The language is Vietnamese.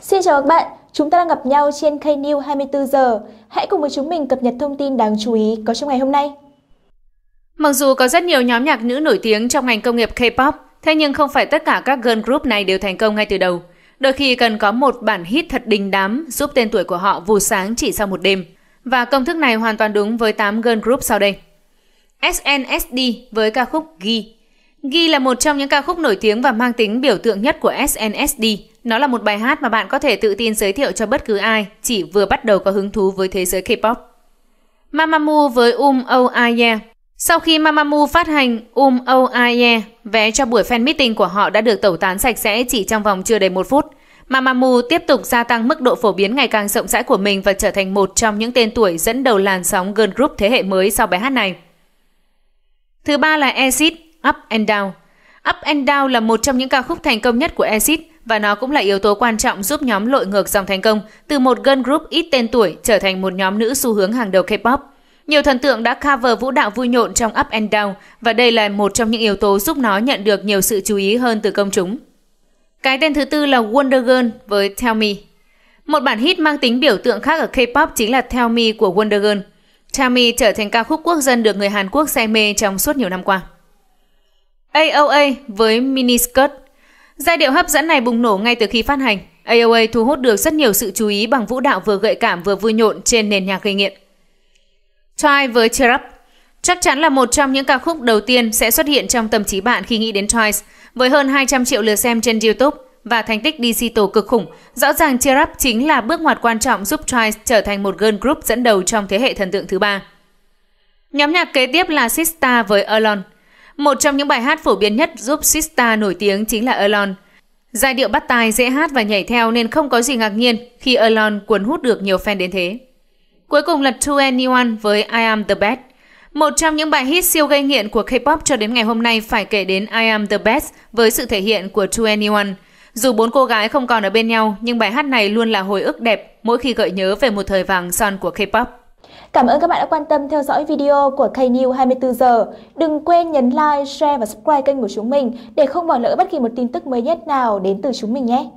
Xin chào các bạn, chúng ta đang gặp nhau trên Knew 24 giờ. Hãy cùng với chúng mình cập nhật thông tin đáng chú ý có trong ngày hôm nay. Mặc dù có rất nhiều nhóm nhạc nữ nổi tiếng trong ngành công nghiệp K-pop, thế nhưng không phải tất cả các girl group này đều thành công ngay từ đầu. Đôi khi cần có một bản hit thật đình đám giúp tên tuổi của họ vù sáng chỉ sau một đêm. Và công thức này hoàn toàn đúng với 8 girl group sau đây. SNSD với ca khúc Ghi Ghi là một trong những ca khúc nổi tiếng và mang tính biểu tượng nhất của SNSD. Nó là một bài hát mà bạn có thể tự tin giới thiệu cho bất cứ ai, chỉ vừa bắt đầu có hứng thú với thế giới K-pop. Mamamoo với Um Oh Ah Yeah Sau khi Mamamoo phát hành Um Oh Ah Yeah, vé cho buổi fan meeting của họ đã được tẩu tán sạch sẽ chỉ trong vòng chưa đầy một phút. Mamamoo tiếp tục gia tăng mức độ phổ biến ngày càng rộng rãi của mình và trở thành một trong những tên tuổi dẫn đầu làn sóng girl group thế hệ mới sau bài hát này. Thứ ba là Exit. Up and Down. Up and Down là một trong những ca khúc thành công nhất của Exit và nó cũng là yếu tố quan trọng giúp nhóm lội ngược dòng thành công từ một girl group ít tên tuổi trở thành một nhóm nữ xu hướng hàng đầu K-pop. Nhiều thần tượng đã cover vũ đạo vui nhộn trong Up and Down và đây là một trong những yếu tố giúp nó nhận được nhiều sự chú ý hơn từ công chúng. Cái tên thứ tư là Wonder Girl với Tell Me. Một bản hit mang tính biểu tượng khác ở K-pop chính là Tell Me của Wonder Girl. Tell Me trở thành ca khúc quốc dân được người Hàn Quốc say mê trong suốt nhiều năm qua. AOA với miniskirt. Giai điệu hấp dẫn này bùng nổ ngay từ khi phát hành. AOA thu hút được rất nhiều sự chú ý bằng vũ đạo vừa gợi cảm vừa vui nhộn trên nền nhạc gây nghiện. Try với Cheer Chắc chắn là một trong những ca khúc đầu tiên sẽ xuất hiện trong tâm trí bạn khi nghĩ đến Twice. Với hơn 200 triệu lượt xem trên YouTube và thành tích digital cực khủng, rõ ràng Cheer chính là bước ngoặt quan trọng giúp Twice trở thành một girl group dẫn đầu trong thế hệ thần tượng thứ ba. Nhóm nhạc kế tiếp là Sista với Alone. Một trong những bài hát phổ biến nhất giúp Sista nổi tiếng chính là Alone. Giai điệu bắt tai dễ hát và nhảy theo nên không có gì ngạc nhiên khi Alone cuốn hút được nhiều fan đến thế. Cuối cùng là To Anyone với I Am The Best. Một trong những bài hit siêu gây nghiện của K-pop cho đến ngày hôm nay phải kể đến I Am The Best với sự thể hiện của To Anyone. Dù bốn cô gái không còn ở bên nhau, nhưng bài hát này luôn là hồi ức đẹp mỗi khi gợi nhớ về một thời vàng son của K-pop. Cảm ơn các bạn đã quan tâm theo dõi video của KNews 24 giờ. Đừng quên nhấn like, share và subscribe kênh của chúng mình để không bỏ lỡ bất kỳ một tin tức mới nhất nào đến từ chúng mình nhé.